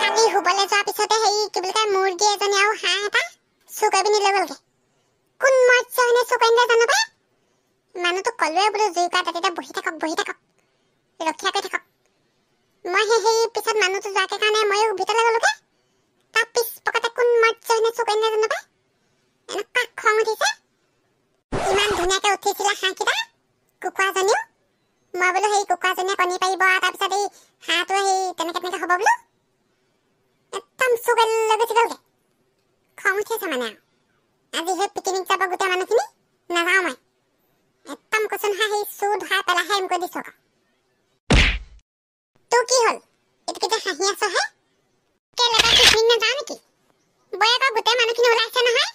কালি হবলৈ যোৱাৰ পিছতে হেৰি কি বুলি কয় মুৰ্গী এজনী আৰু হাঁহ এটা চুকাই পিনি লৈ গ'লগে কোন মৎস্য এনে চুকাইনে জানো পাই মানুহটো কলোৱে বোলো জুইকা তাতে বহি থাকক বহি থাকক ৰক্ষা কৰি থাকক মই সেই সেই পিছত মানুহটো যোৱাকে কাৰণে ময়ো ভিতৰলৈ গ'লোগে তাৰ পিছপকাতে কোন মৎস্য এনে চুকাইনে জানো পাই এনেকুৱা খং উঠিছে ইমান ধুনীয়াকে উঠিছিলে হাঁহকেইটা কুকুৰাজনীও মই বোলো সেই কুকুৰাজনীয়ে কণী পাৰিব আৰু তাৰপিছত এই হাঁহটোৱে সেই তেনেকে তেনেকে হ'ব বোলো গোটেই মানুহখিনি ওলাইছে নহয়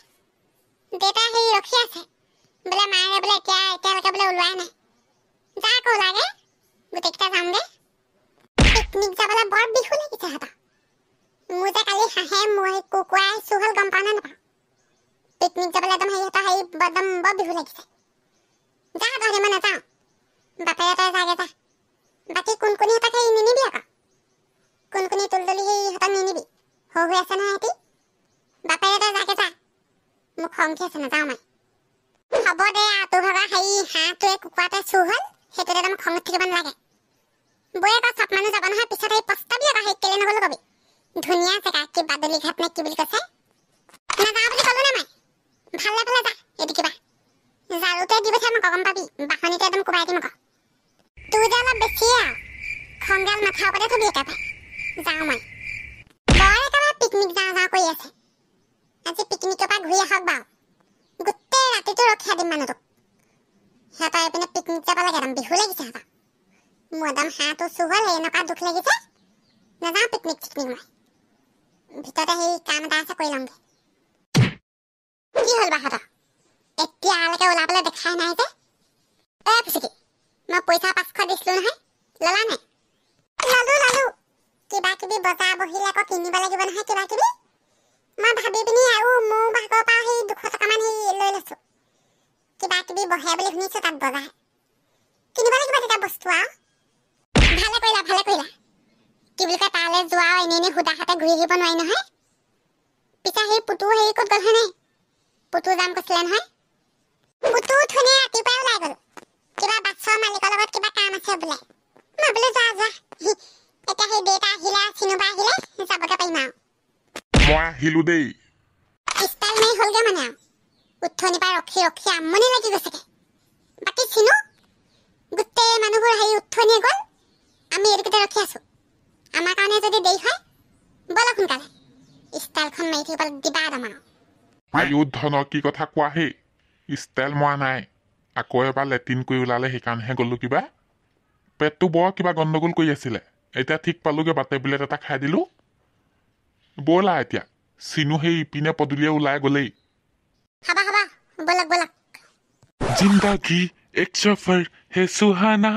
দেউতা হেৰি ৰখি আছে বোলে মায়ে বোলে এতিয়া এতিয়ালৈকে বোলে ওলোৱাই নাই যা আকৌ ওলাগে গোটেইকেইটা যামগে পিকনিক যাবলৈ বৰ বিহু লাগিছে হাতা মোৰ যে কালি হাঁহে মই কুকুৰাই চুহল গম পাওঁ নে নাপাওঁ পিকনিক যাবলৈ একদম সিহঁতৰ হেৰি একদম বৰ বিহু লাগিছে যা তহঁতে মই নাযাওঁ বাপেৰে তই যাগে যা বাকী কোন কোনহঁতক হেৰি কম আছে নাযাওঁ মই হ'ব দে তোহাৰ হেৰি হাঁহটোৱে কুকুৰাটোৱে চুৰ হ'ল সেইটোতে তাৰমানে খঙত থাকিব নালাগে বৈ এবাৰ চব মানুহ যাব নহয় পিছত সেই পস্তাবি এবাৰ সেই কেলে নগ'লো কবি ধুনীয়া জেগা কি বাদলি ঘাট নে কি বুলি কৈছে নাযাওঁ বুলি ক'লো নে মই ভাল লাগিলে যা এইটো কিবা জালতে দি পঠিয়াম গগম পাবি বাঁহনিতে একদম কোবাই দিম আকৌ তোৰ যে অলপ বেছিয়ে আৰু খংগাল মাথা ওপৰতে থবি একেবাৰে যাওঁ মই বৰ একেবাৰে পিকনিক যাওঁ যাওঁ কৰি আছে আজি পিকনিকৰ পৰা ঘূৰি আছে খাই দিম মানুহটোক সিহঁতৰ এইপিনে পিকনিক যাব লাগে একদম বিহু লাগিছে সিহঁতক মোৰ একদম হাঁহটো চু হ'ল এনেকুৱা দুখ লাগিছে নাযাওঁ পিকনিক চিকনিক মই ভিতৰতে সেই কাম এটা আছে কৰি ল'মগৈ কি হ'ল বা সিহঁতৰ এতিয়ালৈকে ওলাবলৈ দেখাই নাই যে এই পিছিকি মই পইচা পাঁচশ দিছিলোঁ নহয় ল'লা নাই ল'লোঁ ল'লোঁ কিবা কিবি বজাৰ বহিলে আকৌ কিনিব লাগিব নহয় কিবা কিবি মই ভাবি পিনি আৰু মোৰ ভাগৰ পৰা সেই দুশ টকামান সেই লৈ লৈছোঁ কিবা কিবি বহে বুলি শুনিছো তাত বজাৰ কিনিব লাগিব তেতিয়া বস্তু আৰু ভালে কৰিলা ভালে কৰিলা কি বুলি কয় তালে যোৱা আৰু এনেই এনেই সুদাহাতে ঘূৰি আহিব নোৱাৰি নহয় পিছে সেই পুতু হেৰি ক'ত গ'ল হয়নে পুতু যাম কৈছিলে নহয় পুতু ধুনীয়া ৰাতিপুৱাই ওলাই গ'ল কিবা বাছৰ মালিকৰ লগত কিবা কাম আছে বোলে মই বোলো যা যা এতিয়া সেই দেউতা আহিলে চিনোবা আহিলে যাবগে পাৰিম আৰু মই আহিলো দেই উঠনি পৰা ৰখি ৰখি আমনি লাগি গৈছে বাকী চিনো গোটেই মানুহবোৰ হেৰি উঠনিয়ে গ'ল আমি এইটোকেইটা ৰখি আছো আমাৰ কাৰণে যদি দেৰি হয় বল সোনকালে ষ্টাইলখন মাৰি থাকিব দিবা আমাৰ যুদ্ধ কি কথা কোৱাহে ষ্টাইল মৰা নাই আকৌ এবাৰ লেট্ৰিন কৰি ওলালে সেইকাৰণেহে গ'লো কিবা পেটটো বৰ কিবা গণ্ডগোল কৰি আছিলে এতিয়া ঠিক পালোগৈ বাটে বুলেট এটা খাই দিলোঁ ব'লা এতিয়া চিনু সেই ইপিনে পদূলিয়ে ওলাই গ'লেই बलक बलक जिंदगी एक सफर है सुहाना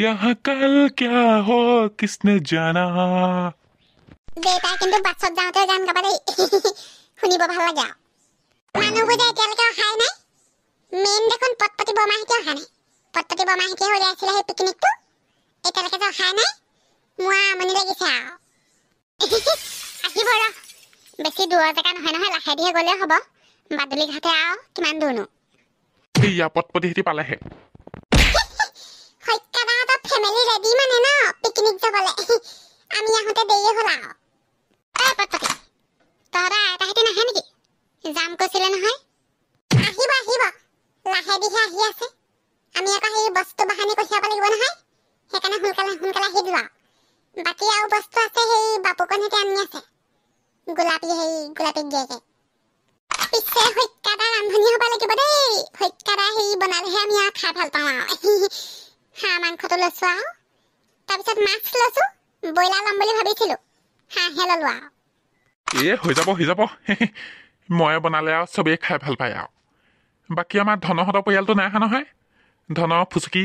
यहाँ कल क्या हो किसने जाना बेटा किंतु बात सब जानते हो जान का पता ही बहुत लग गया मानो वो जाए क्या लगा है ना मेन देखो पत्ते बमा है क्या है ना पत्ते बमा है क्या हो जाए चला है पिकनिक तो एक लगा तो है ना मुआ मन लगी था আহিব ৰ বেছি দূৰত এটা নহয় নহয় লাহে ধীৰে গ'লে হ'ব বাদলিক হাতে আও কিমান দূৰনো ইয়া পটপটি হেতি পালেহে সত্যাদাহঁতৰ ফেমিলি ৰেডি মানে ন পিকনিক যাবলে আমি আহোঁতে দেৰি হ'ল আও এই পটপটি তহঁতৰ আইতাহঁতে নাহে নেকি যাম কৈছিলে নহয় আহিব আহিব লাহে দিহে আহি আছে আমি আকৌ সেই বস্তু বাহানি কঢ়িয়াব লাগিব নহয় সেইকাৰণে সোনকালে সোনকালে আহি দিলোঁ বাকী আৰু বস্তু আছে সেই বাপুকণহঁতে আনি আছে গোলাপী সেই গোলাপী গিয়েকে আছে হৈকাদা ৰান্ধনি হ'ব লাগিব দেই হৈকাদা হেৰি বনালেহে আমি আৰু খাই ভাল পাওঁ আৰু হাঁহ মাংসটো লৈছোঁ আৰু তাৰপিছত মাছ লৈছো ব্ৰইলাৰ ল'ম বুলি ভাবিছিলো হাঁহে ল'লো আৰু এ হৈ যাব হৈ যাব ময়ে বনালে আৰু চবেই খাই ভাল পায় আৰু বাকী আমাৰ ধনহঁতৰ পৰিয়ালটো নাই অহা নহয় ধনৰ ফুচুকি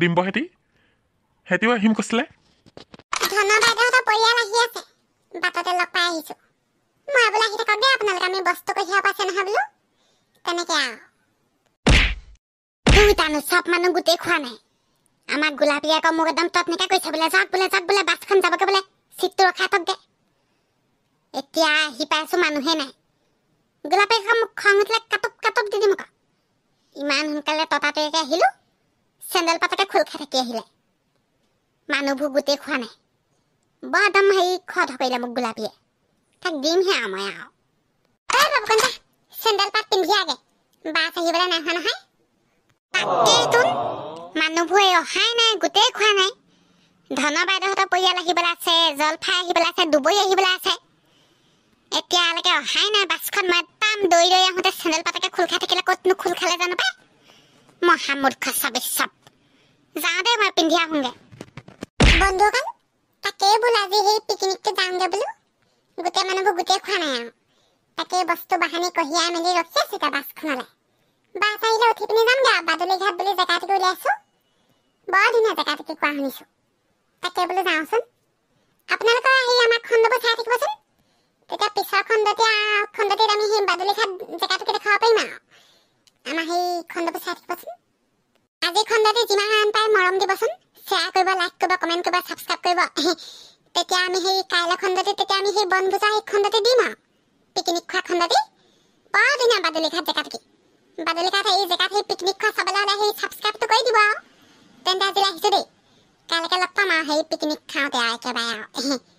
ডিম্বহেঁতি সিহঁতিও আহিম কৈছিলে ধন বাইদেউহঁতৰ পৰিয়াল আহি আছে বাটতে লগ পাই আহিছোঁ মই বোলে আহি থাকক দে আপোনালোকে আমি বস্তু কঢ়িয়াব আছে নহয় বোলো তেনেকে আৰু আমি চব মানুহ গোটেই খোৱা নাই আমাক গোলাপীয়ে আকৌ মোক একদম তৎনিকা কৈছে বোলে যাওক বোলে যাওক বোলে বাছখন যাবগৈ বোলে চিটটো ৰখাই থক দে এতিয়া আহি পাই আছো মানুহে নাই গোলাপীয়ে আকৌ মোক খং উঠিলে কাটক কাটক দি দিম আকৌ ইমান সোনকালে ততাতৈয়াকৈ আহিলোঁ চেণ্ডেল পাতকে খোল খাই থাকি আহিলে মানুহবোৰ গোটেই খোৱা নাই বৰ একদম হেৰি খৰ ধপৰিলে মোক গোলাপীয়ে 看今天有没有？哎、啊，老婆子，现在把顶下给，把他媳妇的男孩呢？把这顿，马奴婆哟，还能过得快呢？ধ বাইদেউহঁতৰ পৰিয়াল আহি পেলাইছে জলফাই আহি পেলাইছে দুবৰি আহি পেলাইছে এতিয়ালৈকে অহাই নাই বাছখন মাতাম দৌৰি দৌৰি আহোঁতে চেণ্ডেল পাতকে খোল খাই থাকিলে ক'তনো খোল খালে জানো পাই মহামূৰ্খ চাবি চব যাওঁতে মই পিন্ধি আহোঁগৈ বন্ধুসকল তাকেই বোলো আজি সেই পিকনিকটো যাওঁগে বোলো গোটে মানুহবোৰ গোটেই খোৱা নাই আৰু তাকে বস্তু বাহানি কঢ়িয়াই মেলি ৰখি আছো এতিয়া বাছখনলৈ বাছ আহিলে উঠি পিনি যাম দিয়া বাদলিঘাট বুলি জেগাটোকে উলিয়াইছো বৰ ধুনীয়া জেগাটোকে কোৱা শুনিছো তাকে বোলো যাওঁচোন আপোনালোকৰ আহি আমাক খণ্ডবোৰ চাই থাকিবচোন তেতিয়া পিছৰ খণ্ডতে খণ্ডতে আমি সেই বাদলিঘাট জেগাটোকে দেখাব পাৰিম আৰু আমাৰ সেই খণ্ডবোৰ চাই থাকিবচোন আজি খণ্ডতে যিমান পাৰে মৰম দিবচোন শ্বেয়াৰ কৰিব লাইক কৰিব কমেণ্ট কৰিব ছাবস্ক্ৰাইব কৰিব তেতিয়া আমি সেই কাইলৈ খণ্ডতে তেতিয়া আমি সেই বনভোজা সেই খণ্ডতে দিম আৰু পিকনিক খোৱা খণ্ডতে বৰ ধুনীয়া বাদলিঘাট জেগা থাকি বাদলিঘাট এই জেগাত সেই পিকনিক খোৱা চাবলৈ হ'লে সেই চাবস্ক্ৰাইবটো কৰি দিব আৰু তেন্তে আজিলৈ আহিছোঁ দেই কাইলৈকে লগ পাম আৰু সেই পিকনিক খাওঁতে আৰু একেবাৰে আৰু